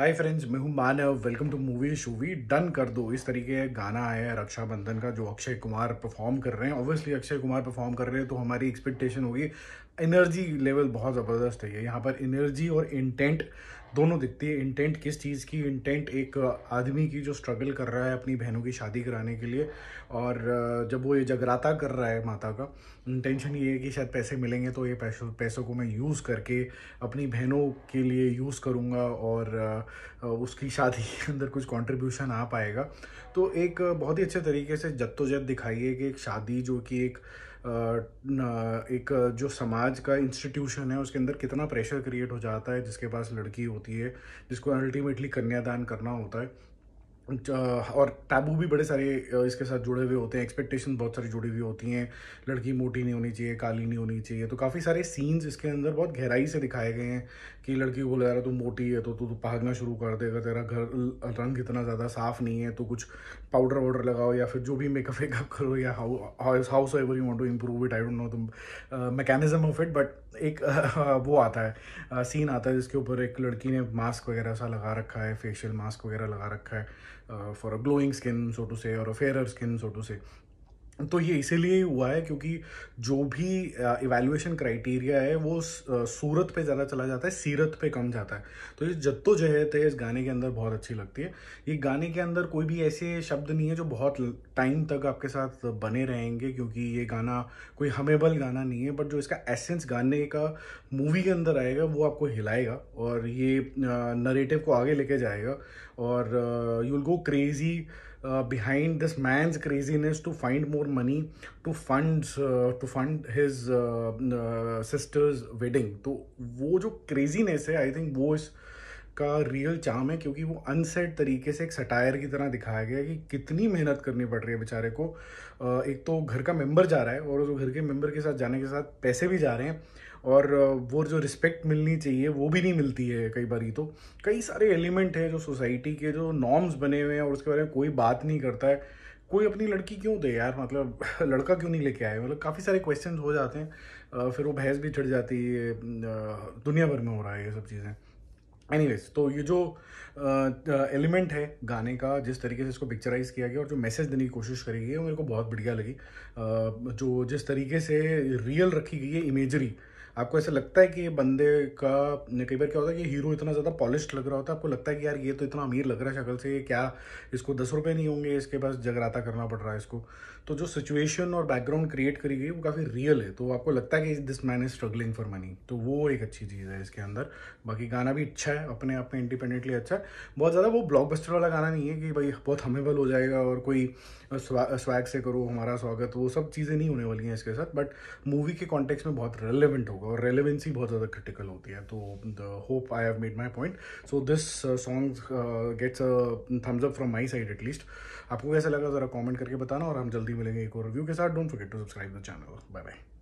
हाय friends मैं हूं Manav welcome to movie शूवी डन कर दो इस तरीके का गाना आया है रक्षाबंधन का जो अक्षय कुमार परफॉर्म कर रहे हैं ऑब्वियसली अक्षय कुमार परफॉर्म कर रहे हैं तो हमारी एक्सपेक्टेशन होगी एनर्जी लेवल बहुत ज़बरदस्त है यहाँ पर एनर्जी और इंटेंट दोनों दिखती है इंटेंट किस चीज़ की इंटेंट एक आदमी की जो स्ट्रगल कर रहा है अपनी बहनों की शादी कराने के लिए और जब वो ये जगराता कर रहा है माता का इंटेंशन ये है कि शायद पैसे मिलेंगे तो ये पैसों पैसों को मैं यूज़ करके अपनी बहनों के लिए यूज़ करूँगा और उसकी शादी के अंदर कुछ कंट्रीब्यूशन आ पाएगा तो एक बहुत ही अच्छे तरीके से जद्दोजहद दिखाई है कि एक शादी जो कि एक एक जो समाज का इंस्टीट्यूशन है उसके अंदर कितना प्रेशर क्रिएट हो जाता है जिसके पास लड़की होती है जिसको अल्टीमेटली कन्यादान करना होता है और टैबू भी बड़े सारे इसके साथ जुड़े हुए होते हैं एक्सपेक्टेशन बहुत सारी जुड़ी हुई होती हैं लड़की मोटी नहीं होनी चाहिए काली नहीं होनी चाहिए तो काफ़ी सारे सीन्स इसके अंदर बहुत गहराई से दिखाए गए हैं कि लड़की को बोला जा रहा तू मोटी है तो तू तो भागना शुरू कर देगा तेरा घर रंग इतना ज़्यादा साफ़ नहीं है तो कुछ पाउडर वाउडर लगाओ या फिर जो भी मेकअप वेकअप करो या however you want to improve it I don't know तुम मैकेनिज्म ऑफ इट बट एक वो आता है सीन आता है जिसके ऊपर एक लड़की ने मास्क वगैरह सा लगा रखा है फेशियल मास्क वगैरह लगा रखा है Uh, for a glowing skin so to say or a fairer skin so to say तो ये इसीलिए ही हुआ है क्योंकि जो भी इवेल्युएशन क्राइटेरिया है वो सूरत पे ज़्यादा चला जाता है सीरत पे कम जाता है तो ये जद्दोजहद है इस गाने के अंदर बहुत अच्छी लगती है ये गाने के अंदर कोई भी ऐसे शब्द नहीं है जो बहुत टाइम तक आपके साथ बने रहेंगे क्योंकि ये गाना कोई हमेबल गाना नहीं है बट जो इसका एसेंस गाने का मूवी के अंदर आएगा वो आपको हिलाएगा और ये नरेटिव को आगे लेके जाएगा और you will go crazy Uh, behind this man's craziness to find more money to funds uh, to fund his uh, uh sister's wedding so. वो craziness I think वो is का रियल चाम है क्योंकि वो अनसेट तरीके से एक satire की तरह दिखाया गया कि कितनी मेहनत करनी पड़ रही है बेचारे को एक तो घर का मेंबर जा रहा है और उस घर के मेंबर के साथ जाने के साथ पैसे भी जा रहे हैं और वो जो रिस्पेक्ट मिलनी चाहिए वो भी नहीं मिलती है कई बार ही तो कई सारे एलिमेंट हैं जो सोसाइटी के जो नॉर्म्स बने हुए हैं और उसके बारे में कोई बात नहीं करता है कोई अपनी लड़की क्यों दे यार मतलब लड़का क्यों नहीं लेके आए मतलब काफ़ी सारे क्वेश्चन हो जाते हैं फिर वो बहस भी चढ़ जाती है दुनिया भर में हो रहा है ये सब चीज़ें एनी तो ये जो एलिमेंट uh, है गाने का जिस तरीके से इसको पिक्चराइज किया गया और जो मैसेज देने की कोशिश करी गई है वो मेरे को बहुत बढ़िया लगी uh, जो जिस तरीके से रियल रखी गई है इमेजरी uh, आपको ऐसा लगता है कि ये बंदे का कई बार क्या होता है कि हीरो इतना ज़्यादा पॉलिश लग रहा होता है आपको लगता है कि यार ये तो इतना अमीर लग रहा है शक्ल से ये क्या इसको दस रुपये नहीं होंगे इसके पास जगराता करना पड़ रहा है इसको तो जो सिचुएशन और बैकग्राउंड क्रिएट करी गई वो काफ़ी रियल है तो आपको लगता है कि this man is struggling for money तो वो एक अच्छी चीज़ है इसके अंदर बाकी गाना भी अच्छा है अपने आप में इंडिपेंडेंटली अच्छा है बहुत ज़्यादा वो ब्लॉक वाला गाना नहीं है कि भाई बहुत हमेबल हो जाएगा और कोई स्वैग से करो हमारा स्वागत वो सब चीज़ें नहीं होने वाली हैं इसके साथ बट मूवी के कॉन्टेक्स में बहुत रेलिवेंट होगा और रेलिवेंसी बहुत ज़्यादा क्रिटिकल होती है तो hope I have made my point so this song gets thumbs up from my side at least आपको कैसा लगा ज़रा कॉमेंट करके बताना और हम जल्दी मिलेंगे एक और रिव्यू के साथ don't forget to subscribe the channel bye bye